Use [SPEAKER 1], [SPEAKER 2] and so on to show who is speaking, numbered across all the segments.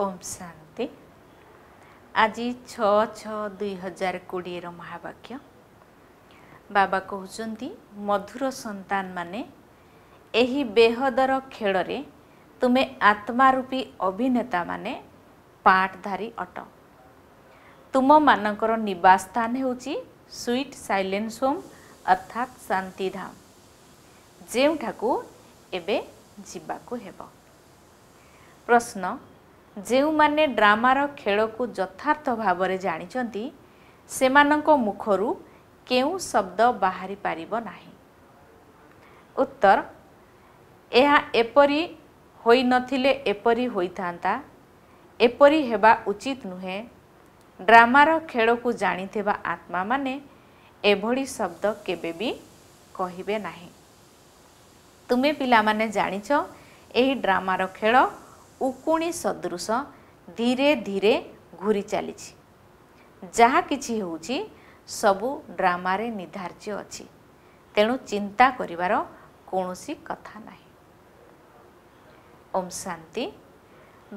[SPEAKER 1] ଓମ୍ ଶାନ୍ତି ଆଜି ଛଅ ଛଅ ଦୁଇ ହଜାର କୋଡ଼ିଏର ମହାବାକ୍ୟ ବାବା କହୁଛନ୍ତି ମଧୁର ସନ୍ତାନମାନେ ଏହି ବେହଦର ଖେଳରେ ତୁମେ ଆତ୍ମାରୂପୀ ଅଭିନେତାମାନେ ପାଟଧାରୀ ଅଟ ତୁମମାନଙ୍କର ନିବାସ ସ୍ଥାନ ହେଉଛି ସୁଇଟ୍ ସାଇଲେନ୍ସ ହୋମ୍ ଅର୍ଥାତ୍ ଶାନ୍ତିଧାମ ଯେଉଁଠାକୁ ଏବେ ଯିବାକୁ ହେବ ପ୍ରଶ୍ନ ଯେଉଁମାନେ ଡ୍ରାମାର ଖେଳକୁ ଯଥାର୍ଥ ଭାବରେ ଜାଣିଛନ୍ତି ସେମାନଙ୍କ ମୁଖରୁ କେଉଁ ଶବ୍ଦ ବାହାରି ପାରିବ ନାହିଁ ଉତ୍ତର ଏହା ଏପରି ହୋଇନଥିଲେ ଏପରି ହୋଇଥାନ୍ତା ଏପରି ହେବା ଉଚିତ ନୁହେଁ ଡ୍ରାମାର ଖେଳକୁ ଜାଣିଥିବା ଆତ୍ମାମାନେ ଏଭଳି ଶବ୍ଦ କେବେ ବି କହିବେ ନାହିଁ ତୁମେ ପିଲାମାନେ ଜାଣିଛ ଏହି ଡ୍ରାମାର ଖେଳ ଉକୁଣି ସଦୃଶ ଧୀରେ ଧୀରେ ଘୁରି ଚାଲିଛି ଯାହା କିଛି ହେଉଛି ସବୁ ଡ୍ରାମାରେ ନିର୍ଦ୍ଧାର୍ଯ୍ୟ ଅଛି ତେଣୁ ଚିନ୍ତା କରିବାର କୌଣସି କଥା ନାହିଁ ଓମ୍ ଶାନ୍ତି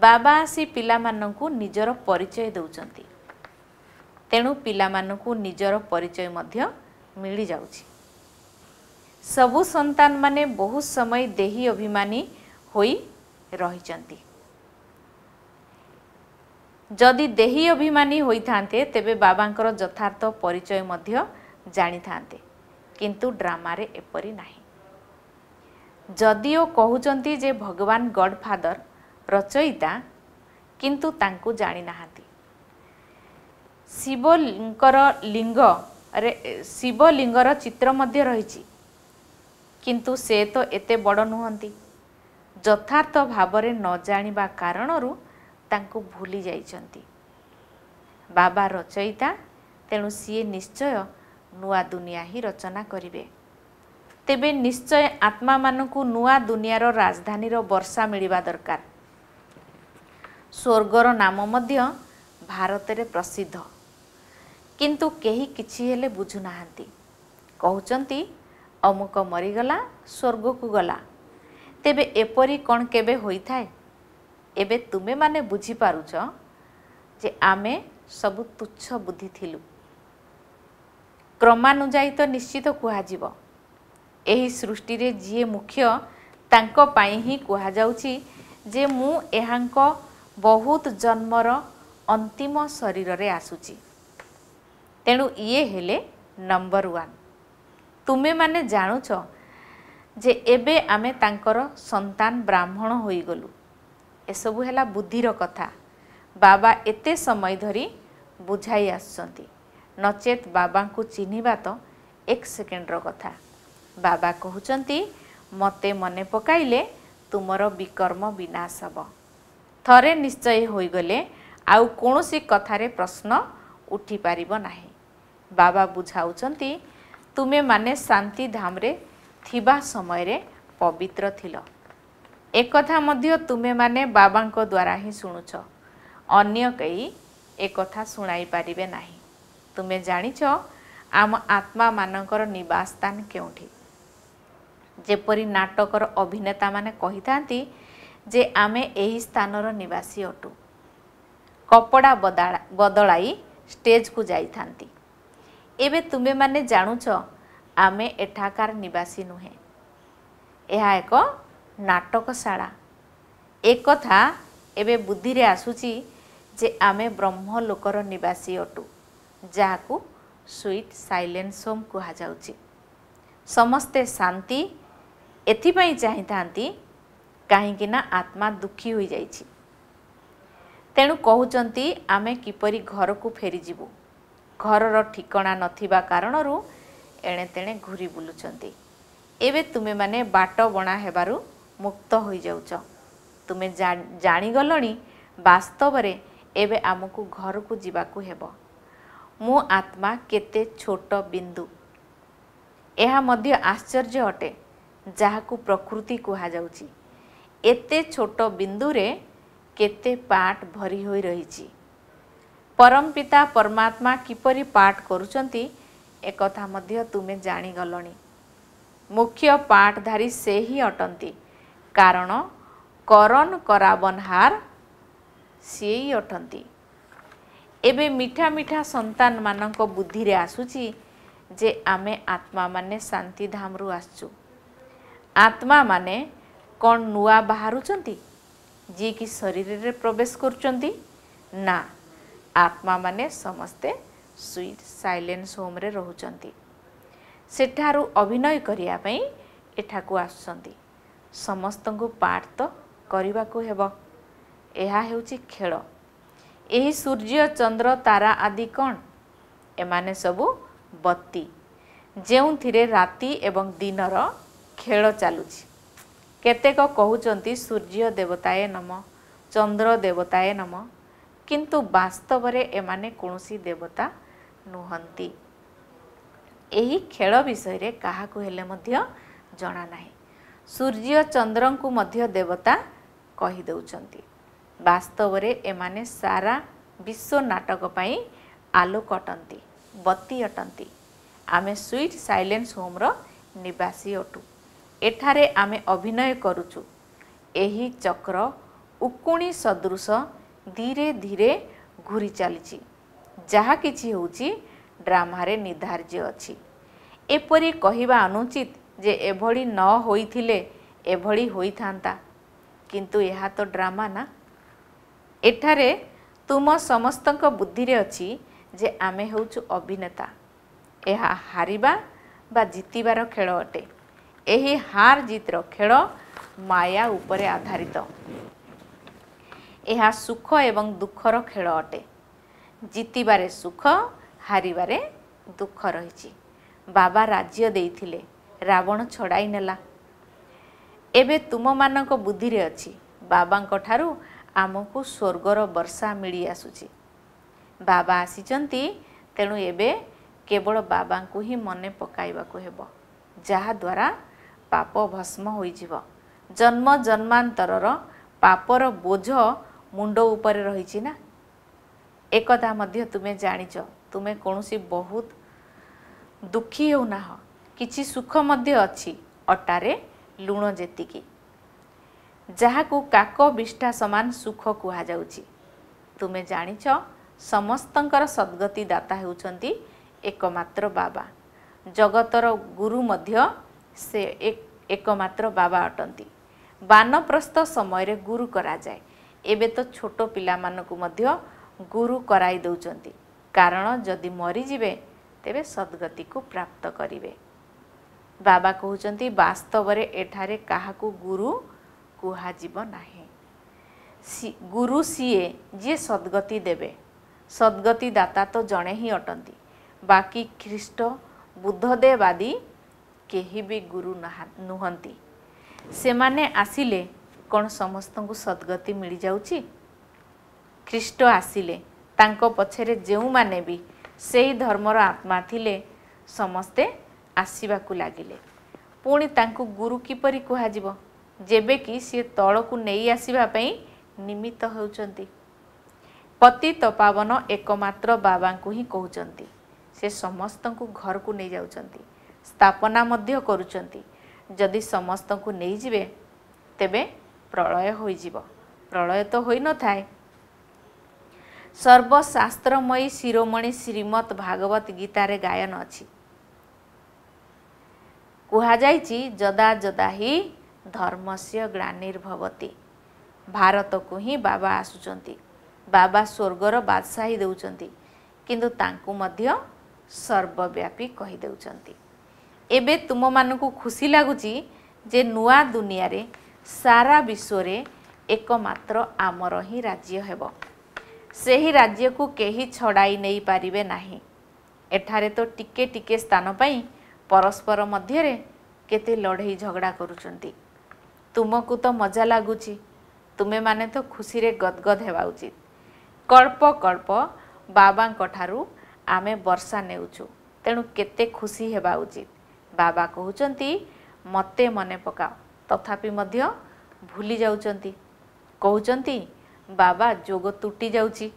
[SPEAKER 1] ବାବା ଆସି ପିଲାମାନଙ୍କୁ ନିଜର ପରିଚୟ ଦେଉଛନ୍ତି ତେଣୁ ପିଲାମାନଙ୍କୁ ନିଜର ପରିଚୟ ମଧ୍ୟ ମିଳିଯାଉଛି ସବୁ ସନ୍ତାନମାନେ ବହୁ ସମୟ ଦେହି ଅଭିମାନୀ ହୋଇ ରହିଛନ୍ତି ଯଦି ଦେହି ଅଭିମାନୀ ହୋଇଥାନ୍ତେ ତେବେ ବାବାଙ୍କର ଯଥାର୍ଥ ପରିଚୟ ମଧ୍ୟ ଜାଣିଥାନ୍ତେ କିନ୍ତୁ ଡ୍ରାମାରେ ଏପରି ନାହିଁ ଯଦିଓ କହୁଛନ୍ତି ଯେ ଭଗବାନ ଗଡ଼୍ ରଚୟିତା କିନ୍ତୁ ତାଙ୍କୁ ଜାଣିନାହାନ୍ତି ଶିବଙ୍କର ଲିଙ୍ଗରେ ଲିଙ୍ଗର ଚିତ୍ର ମଧ୍ୟ ରହିଛି କିନ୍ତୁ ସେ ତ ଏତେ ବଡ଼ ନୁହଁନ୍ତି ଯଥାର୍ଥ ଭାବରେ ନ ଜାଣିବା କାରଣରୁ ତାଙ୍କୁ ଭୁଲି ଯାଇଛନ୍ତି ବାବା ରଚୟିତା ତେଣୁ ସିଏ ନିଶ୍ଚୟ ନୂଆ ଦୁନିଆ ହିଁ ରଚନା କରିବେ ତେବେ ନିଶ୍ଚୟ ଆତ୍ମାମାନଙ୍କୁ ନୂଆ ଦୁନିଆର ରାଜଧାନୀର ବର୍ଷା ମିଳିବା ଦରକାର ସ୍ୱର୍ଗର ନାମ ମଧ୍ୟ ଭାରତରେ ପ୍ରସିଦ୍ଧ କିନ୍ତୁ କେହି କିଛି ହେଲେ ବୁଝୁନାହାନ୍ତି କହୁଛନ୍ତି ଅମୁକ ମରିଗଲା ସ୍ୱର୍ଗକୁ ଗଲା ତେବେ ଏପରି କ'ଣ କେବେ ହୋଇଥାଏ ଏବେ ତୁମେମାନେ ବୁଝିପାରୁଛ ଯେ ଆମେ ସବୁ ତୁଚ୍ଛ ବୁଦ୍ଧି ଥିଲୁ କ୍ରମାନୁଯାୟୀ ତ ନିଶ୍ଚିତ କୁହାଯିବ ଏହି ସୃଷ୍ଟିରେ ଯିଏ ମୁଖ୍ୟ ତାଙ୍କ ପାଇଁ ହିଁ କୁହାଯାଉଛି ଯେ ମୁଁ ଏହାଙ୍କ ବହୁତ ଜନ୍ମର ଅନ୍ତିମ ଶରୀରରେ ଆସୁଛି ତେଣୁ ଇଏ ହେଲେ ନମ୍ବର ୱାନ୍ ତୁମେମାନେ ଜାଣୁଛ ଯେ ଏବେ ଆମେ ତାଙ୍କର ସନ୍ତାନ ବ୍ରାହ୍ମଣ ହୋଇଗଲୁ ଏସବୁ ହେଲା ବୁଦ୍ଧିର କଥା ବାବା ଏତେ ସମୟ ଧରି ବୁଝାଇ ଆସୁଛନ୍ତି ନଚେତ ବାବାଙ୍କୁ ଚିହ୍ନିବା ତ ଏକ ସେକେଣ୍ଡର କଥା ବାବା କହୁଛନ୍ତି ମୋତେ ମନେ ପକାଇଲେ ତୁମର ବିକର୍ମ ବିନାଶ ହେବ ଥରେ ନିଶ୍ଚୟ ହୋଇଗଲେ ଆଉ କୌଣସି କଥାରେ ପ୍ରଶ୍ନ ଉଠିପାରିବ ନାହିଁ ବାବା ବୁଝାଉଛନ୍ତି ତୁମେମାନେ ଶାନ୍ତିଧାମରେ ଥିବା ସମୟରେ ପବିତ୍ର ଥିଲା একথা ମଧ୍ୟ ତୁମେମାନେ ବାବାଙ୍କ ଦ୍ୱାରା ହିଁ ଶୁଣୁଛ ଅନ୍ୟ କେହି ଏକଥା ଶୁଣାଇ ପାରିବେ ନାହିଁ ତୁମେ ଜାଣିଛ ଆମ ଆତ୍ମାମାନଙ୍କର ନିବାସ ସ୍ଥାନ କେଉଁଠି ଯେପରି ନାଟକର ଅଭିନେତାମାନେ କହିଥାନ୍ତି ଯେ ଆମେ ଏହି ସ୍ଥାନର ନିବାସୀ ଅଟୁ କପଡ଼ା ବଦଳାଇ ଷ୍ଟେଜ୍କୁ ଯାଇଥାନ୍ତି ଏବେ ତୁମେମାନେ ଜାଣୁଛ ଆମେ ଏଠାକାର ନିବାସୀ ନୁହେଁ ଏହା ଏକ ନାଟକଶାଳା ଏକଥା ଏବେ ବୁଦ୍ଧିରେ ଆସୁଛି ଯେ ଆମେ ବ୍ରହ୍ମ ଲୋକର ନିବାସୀ ଅଟୁ ଯାହାକୁ ସୁଇଟ୍ ସାଇଲେନ୍ସ ହୋମ୍ କୁହାଯାଉଛି ସମସ୍ତେ ଶାନ୍ତି ଏଥିପାଇଁ ଚାହିଁଥାନ୍ତି କାହିଁକିନା ଆତ୍ମା ଦୁଃଖୀ ହୋଇଯାଇଛି ତେଣୁ କହୁଛନ୍ତି ଆମେ କିପରି ଘରକୁ ଫେରିଯିବୁ ଘରର ଠିକଣା ନଥିବା କାରଣରୁ ଏଣେ ତେଣେ ଘୁରି ବୁଲୁଛନ୍ତି ଏବେ ତୁମେମାନେ ବାଟ ବଣା ହେବାରୁ ମୁକ୍ତ ହୋଇଯାଉଛ ତୁମେ ଜାଣିଗଲଣି ବାସ୍ତବରେ ଏବେ ଆମକୁ ଘରକୁ ଯିବାକୁ ହେବ ମୋ ଆତ୍ମା କେତେ ଛୋଟ ବିନ୍ଦୁ ଏହା ମଧ୍ୟ ଆଶ୍ଚର୍ଯ୍ୟ ଅଟେ ଯାହାକୁ ପ୍ରକୃତି କୁହାଯାଉଛି ଏତେ ଛୋଟ ବିନ୍ଦୁରେ କେତେ ପାଟ ଭରି ହୋଇ ରହିଛି ପରମପିତା ପରମାତ୍ମା କିପରି ପାଠ କରୁଛନ୍ତି ଏକଥା ମଧ୍ୟ ତୁମେ ଜାଣିଗଲଣି ମୁଖ୍ୟ ପାଠଧାରୀ ସେ ହିଁ ଅଟନ୍ତି କାରଣ କରନ କରାବନହାର ସିଏ ହିଁ ଅଟନ୍ତି ଏବେ ମିଠା ମିଠା ସନ୍ତାନମାନଙ୍କ ବୁଦ୍ଧିରେ ଆସୁଛି ଯେ ଆମେ ଆତ୍ମାମାନେ ଶାନ୍ତିଧାମରୁ ଆସିଛୁ ଆତ୍ମାମାନେ କ'ଣ ନୂଆ ବାହାରୁଛନ୍ତି ଯିଏକି ଶରୀରରେ ପ୍ରବେଶ କରୁଛନ୍ତି ନା ଆତ୍ମାମାନେ ସମସ୍ତେ ସୁଇଟ୍ ସାଇଲେନ୍ସ ହୋମ୍ରେ ରହୁଛନ୍ତି ସେଠାରୁ ଅଭିନୟ କରିବା ପାଇଁ ଏଠାକୁ ଆସୁଛନ୍ତି ସମସ୍ତଙ୍କୁ ପାଠ ତ କରିବାକୁ ହେବ ଏହା ହେଉଛି ଖେଳ ଏହି ସୂର୍ଯ୍ୟ ଚନ୍ଦ୍ର ତାରା ଆଦି କ'ଣ ଏମାନେ ସବୁ ବତି ଯେଉଁଥିରେ ରାତି ଏବଂ ଦିନର ଖେଳ ଚାଲୁଛି କେତେକ କହୁଛନ୍ତି ସୂର୍ଯ୍ୟ ଦେବତାଏ ନମ ଚନ୍ଦ୍ର ଦେବତାଏ ନମ କିନ୍ତୁ ବାସ୍ତବରେ ଏମାନେ କୌଣସି ଦେବତା ନୁହନ୍ତି ଏହି ଖେଳ ବିଷୟରେ କାହାକୁ ହେଲେ ମଧ୍ୟ ଜଣାନାହିଁ ସୂର୍ଯ୍ୟ ଚନ୍ଦ୍ରଙ୍କୁ ମଧ୍ୟ ଦେବତା କହିଦେଉଛନ୍ତି ବାସ୍ତବରେ ଏମାନେ ସାରା ବିଶ୍ୱ ନାଟକ ପାଇଁ ଆଲୋକ ଅଟନ୍ତି ବତୀ ଅଟନ୍ତି ଆମେ ସୁଇଟ୍ ସାଇଲେନ୍ସ ହୋମ୍ର ନିବାସୀ ଅଟୁ ଏଠାରେ ଆମେ ଅଭିନୟ କରୁଛୁ ଏହି ଚକ୍ର ଉକୁଣି ସଦୃଶ ଧୀରେ ଧୀରେ ଘୁରି ଚାଲିଛି ଯାହା କିଛି ହେଉଛି ଡ୍ରାମାରେ ନିର୍ଦ୍ଧାର୍ଯ୍ୟ ଅଛି ଏପରି କହିବା ଅନୁଚିତ ଯେ ଏଭଳି ନ ହୋଇଥିଲେ ଏଭଳି ହୋଇଥାନ୍ତା କିନ୍ତୁ ଏହା ତ ଡ୍ରାମା ନା ଏଠାରେ ତୁମ ସମସ୍ତଙ୍କ ବୁଦ୍ଧିରେ ଅଛି ଯେ ଆମେ ହେଉଛୁ ଅଭିନେତା ଏହା ହାରିବା ବା ଜିତିବାର ଖେଳ ଅଟେ ଏହି ହାର ଜିତ୍ର ଖେଳ ମାୟା ଉପରେ ଆଧାରିତ ଏହା ସୁଖ ଏବଂ ଦୁଃଖର ଖେଳ ଅଟେ ଜିତିବାରେ ସୁଖ ହାରିବାରେ ଦୁଃଖ ରହିଛି ବାବା ରାଜ୍ୟ ଦେଇଥିଲେ ରାବଣ ଛଡ଼ାଇ ନେଲା ଏବେ ତୁମମାନଙ୍କ ବୁଦ୍ଧିରେ ଅଛି ବାବାଙ୍କ ଠାରୁ ଆମକୁ ସ୍ୱର୍ଗର ବର୍ଷା ମିଳି ଆସୁଛି ବାବା ଆସିଛନ୍ତି ତେଣୁ ଏବେ କେବଳ ବାବାଙ୍କୁ ହିଁ ମନେ ପକାଇବାକୁ ହେବ ଯାହାଦ୍ୱାରା ପାପ ଭସ୍ମ ହୋଇଯିବ ଜନ୍ମ ଜନ୍ମାନ୍ତରର ପାପର ବୋଝ ମୁଣ୍ଡ ଉପରେ ରହିଛି ନା ଏକଥା ମଧ୍ୟ ତୁମେ ଜାଣିଛ ତୁମେ କୌଣସି ବହୁତ ଦୁଃଖୀ ହେଉନାହଁ କିଛି ସୁଖ ମଧ୍ୟ ଅଛି ଅଟାରେ ଲୁଣ ଯେତିକି ଯାହାକୁ କାକ ବିଷ୍ଠା ସମାନ ସୁଖ କୁହାଯାଉଛି ତୁମେ ଜାଣିଛ ସମସ୍ତଙ୍କର ସଦ୍ଗତି ଦାତା ହେଉଛନ୍ତି ଏକମାତ୍ର ବାବା ଜଗତର ଗୁରୁ ମଧ୍ୟ ସେ ଏକମାତ୍ର ବାବା ଅଟନ୍ତି ବାନପ୍ରସ୍ତ ସମୟରେ ଗୁରୁ କରାଯାଏ ଏବେ ତ ଛୋଟ ପିଲାମାନଙ୍କୁ ମଧ୍ୟ ଗୁରୁ କରାଇ ଦେଉଛନ୍ତି କାରଣ ଯଦି ମରିଯିବେ ତେବେ ସଦ୍ଗତିକୁ ପ୍ରାପ୍ତ କରିବେ ବାବା କହୁଛନ୍ତି ବାସ୍ତବରେ ଏଠାରେ କାହାକୁ ଗୁରୁ କୁହାଯିବ ନାହିଁ ଗୁରୁ ସିଏ ଯିଏ ସଦ୍ଗତି ଦେବେ ସଦ୍ଗତି ଦାତା ତ ଜଣେ ହିଁ ଅଟନ୍ତି ବାକି ଖ୍ରୀଷ୍ଟ ବୁଦ୍ଧଦେବ ଆଦି କେହି ବି ଗୁରୁ ନୁହନ୍ତି ସେମାନେ ଆସିଲେ କ'ଣ ସମସ୍ତଙ୍କୁ ସଦ୍ଗତି ମିଳିଯାଉଛି ଖ୍ରୀଷ୍ଟ ଆସିଲେ ତାଙ୍କ ପଛରେ ଯେଉଁମାନେ ବି ସେହି ଧର୍ମର ଆତ୍ମା ଥିଲେ ସମସ୍ତେ ଆସିବାକୁ ଲାଗିଲେ ପୁଣି ତାଙ୍କୁ ଗୁରୁ କିପରି କୁହାଯିବ ଯେବେକି ସିଏ ତଳକୁ ନେଇ ଆସିବା ପାଇଁ ନିମିତ୍ତ ହେଉଛନ୍ତି ପତିତ ପାବନ ଏକମାତ୍ର ବାବାଙ୍କୁ ହିଁ କହୁଛନ୍ତି ସେ ସମସ୍ତଙ୍କୁ ଘରକୁ ନେଇଯାଉଛନ୍ତି ସ୍ଥାପନା ମଧ୍ୟ କରୁଛନ୍ତି ଯଦି ସମସ୍ତଙ୍କୁ ନେଇଯିବେ ତେବେ ପ୍ରଳୟ ହୋଇଯିବ ପ୍ରଳୟ ତ ହୋଇନଥାଏ ସର୍ବଶାସ୍ତ୍ରମୟୀ ଶିରୋମଣି ଶ୍ରୀମଦ୍ ଭାଗବତ ଗୀତାରେ ଗାୟନ ଅଛି କୁହାଯାଇଛି ଯଦା ଯଦା ହି ଧର୍ମସ୍ୟ ଗ୍ଲାନିର୍ଭବତୀ ଭାରତକୁ ହିଁ ବାବା ଆସୁଛନ୍ତି ବାବା ସ୍ୱର୍ଗର ବାଦଶାହୀ ଦେଉଛନ୍ତି କିନ୍ତୁ ତାଙ୍କୁ ମଧ୍ୟ ସର୍ବବ୍ୟାପୀ କହିଦେଉଛନ୍ତି ଏବେ ତୁମମାନଙ୍କୁ ଖୁସି ଲାଗୁଛି ଯେ ନୂଆ ଦୁନିଆରେ ସାରା ବିଶ୍ୱରେ ଏକମାତ୍ର ଆମର ହିଁ ରାଜ୍ୟ ହେବ ସେହି ରାଜ୍ୟକୁ କେହି ଛଡ଼ାଇ ନେଇପାରିବେ ନାହିଁ ଏଠାରେ ତ ଟିକେ ଟିକେ ସ୍ଥାନ ପାଇଁ ପରସ୍ପର ମଧ୍ୟରେ କେତେ ଲଢ଼େଇ ଝଗଡ଼ା କରୁଛନ୍ତି ତୁମକୁ ତ ମଜା ଲାଗୁଛି ତୁମେମାନେ ତ ଖୁସିରେ ଗଦଗଦ ହେବା ଉଚିତ କଳ୍ପ କଳ୍ପ ବାବାଙ୍କଠାରୁ ଆମେ ବର୍ଷା ନେଉଛୁ ତେଣୁ କେତେ ଖୁସି ହେବା ଉଚିତ ବାବା କହୁଛନ୍ତି ମୋତେ ମନେ ପକାଅ ତଥାପି ମଧ୍ୟ ଭୁଲି ଯାଉଛନ୍ତି କହୁଛନ୍ତି ବାବା ଯୋଗ ତୁଟି ଯାଉଛି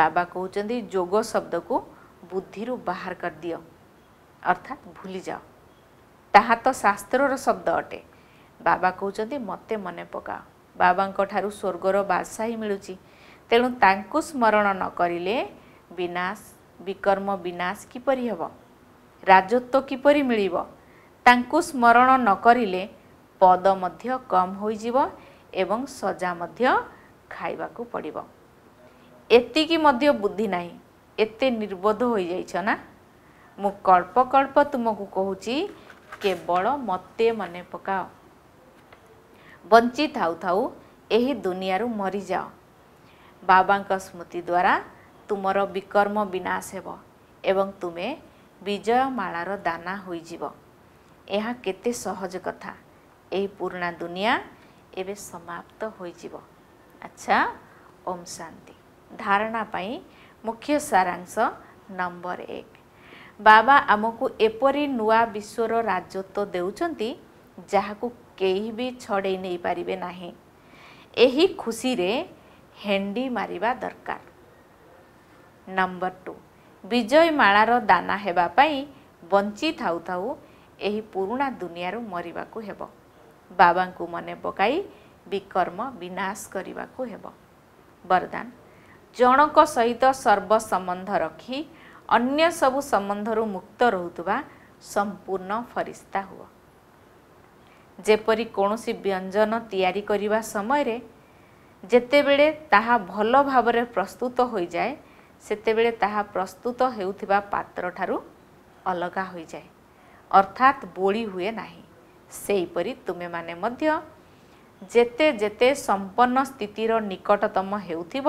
[SPEAKER 1] ବାବା କହୁଛନ୍ତି ଯୋଗ ଶବ୍ଦକୁ ବୁଦ୍ଧିରୁ ବାହାର କରିଦିଅ ଅର୍ଥାତ୍ ଭୁଲିଯାଅ ତାହା ତ ଶାସ୍ତ୍ରର ଶବ୍ଦ ଅଟେ ବାବା କହୁଛନ୍ତି ମୋତେ ମନେ ପକାଅ ବାବାଙ୍କ ଠାରୁ ସ୍ୱର୍ଗର ବାସା ହିଁ ମିଳୁଛି ତେଣୁ ତାଙ୍କୁ ସ୍ମରଣ ନ କରିଲେ ବିନାଶ ବିକର୍ମ ବିନାଶ କିପରି ହେବ ରାଜତ୍ୱ କିପରି ମିଳିବ ତାଙ୍କୁ ସ୍ମରଣ ନ କରିଲେ ପଦ ମଧ୍ୟ କମ୍ ହୋଇଯିବ ଏବଂ ସଜା ମଧ୍ୟ ଖାଇବାକୁ ପଡ଼ିବ ଏତିକି ମଧ୍ୟ ବୁଦ୍ଧି ନାହିଁ ଏତେ ନିର୍ବୋଧ ହୋଇଯାଇଛ ନା ମୁଁ କଳ୍ପ କଳ୍ପ ତୁମକୁ କହୁଛି କେବଳ ମୋତେ ମନେ ପକାଅ ବଞ୍ଚି ଥାଉ ଥାଉ ଏହି ଦୁନିଆରୁ ମରିଯାଅ ବାବାଙ୍କ ସ୍ମୃତି ଦ୍ୱାରା ତୁମର ବିକର୍ମ ବିନାଶ ହେବ ଏବଂ ତୁମେ ବିଜୟମାଳାର ଦାନା ହୋଇଯିବ ଏହା କେତେ ସହଜ କଥା ଏହି ପୁରୁଣା ଦୁନିଆ ଏବେ ସମାପ୍ତ ହୋଇଯିବ ଆଚ୍ଛା ଓମ୍ ଶାନ୍ତି ଧାରଣା ପାଇଁ ମୁଖ୍ୟ ସାରାଂଶ ନମ୍ବର ଏକ ବାବା ଆମକୁ ଏପରି ନୂଆ ବିଶ୍ୱର ରାଜତ୍ୱ ଦେଉଛନ୍ତି ଯାହାକୁ କେହି ବି ଛଡ଼େଇ ନେଇପାରିବେ ନାହିଁ ଏହି ଖୁସିରେ ହେଣ୍ଡି ମାରିବା ଦରକାର ନମ୍ବର ଟୁ ବିଜୟ ମାଳାର ଦାନା ହେବା ପାଇଁ ବଞ୍ଚିଥାଉ ଥାଉ ଏହି ପୁରୁଣା ଦୁନିଆରୁ ମରିବାକୁ ହେବ ବାବାଙ୍କୁ ମନେ ପକାଇ ବିକର୍ମ ବିନାଶ କରିବାକୁ ହେବ ବରଦାନ ଜଣଙ୍କ ସହିତ ସର୍ବସମ୍ବନ୍ଧ ରଖି ଅନ୍ୟ ସବୁ ସମ୍ବନ୍ଧରୁ ମୁକ୍ତ ରହୁଥିବା ସମ୍ପୂର୍ଣ୍ଣ ଫରିସ୍ତା ହୁଅ ଯେପରି କୌଣସି ବ୍ୟଞ୍ଜନ ତିଆରି କରିବା ସମୟରେ ଯେତେବେଳେ ତାହା ଭଲ ଭାବରେ ପ୍ରସ୍ତୁତ ହୋଇଯାଏ ସେତେବେଳେ ତାହା ପ୍ରସ୍ତୁତ ହେଉଥିବା ପାତ୍ରଠାରୁ ଅଲଗା ହୋଇଯାଏ ଅର୍ଥାତ୍ ବୋଳି ହୁଏ ନାହିଁ ସେହିପରି ତୁମେମାନେ ମଧ୍ୟ ଯେତେ ଯେତେ ସମ୍ପନ୍ନ ସ୍ଥିତିର ନିକଟତମ ହେଉଥିବ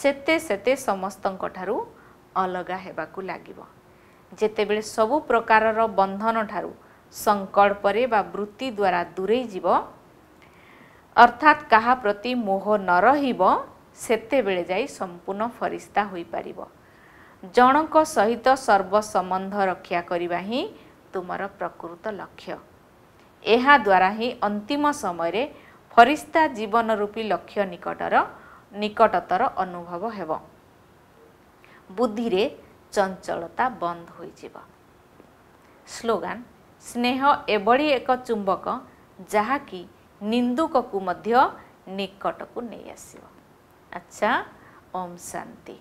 [SPEAKER 1] ସେତେ ସେତେ ସମସ୍ତଙ୍କଠାରୁ ଠାରୁ ଅଲଗା ହେବାକୁ ଲାଗିବ ଯେତେବେଳେ ସବୁ ପ୍ରକାରର ବନ୍ଧନ ଠାରୁ ସଂକଳ୍ପରେ ବା ବୃତ୍ତି ଦ୍ୱାରା ଦୂରେଇ ଯିବ ଅର୍ଥାତ୍ କାହା ପ୍ରତି ମୋହ ନ ରହିବ ସେତେବେଳେ ଯାଇ ସମ୍ପୂର୍ଣ୍ଣ ଫରିସ୍ତା ହୋଇପାରିବ ଜଣଙ୍କ ସହିତ ସର୍ବସମ୍ବନ୍ଧ ରକ୍ଷା କରିବା ହିଁ ତୁମର ପ୍ରକୃତ ଲକ୍ଷ୍ୟ ଏହାଦ୍ୱାରା ହିଁ ଅନ୍ତିମ ସମୟରେ ଫରିସ୍ତା ଜୀବନରୂପୀ ଲକ୍ଷ୍ୟ ନିକଟର ନିକଟତର ଅନୁଭବ ହେବ ବୁଦ୍ଧିରେ ଚଞ୍ଚଳତା ବନ୍ଦ ହୋଇଯିବ ସ୍ଲୋଗାନ ସ୍ନେହ ଏଭଳି ଏକ ଚୁମ୍ବକ ଯାହାକି ନିନ୍ଦୁକକୁ ମଧ୍ୟ ନିକଟକୁ ନେଇ ଆସିବ ଆଚ୍ଛା ଓମ୍ ଶାନ୍ତି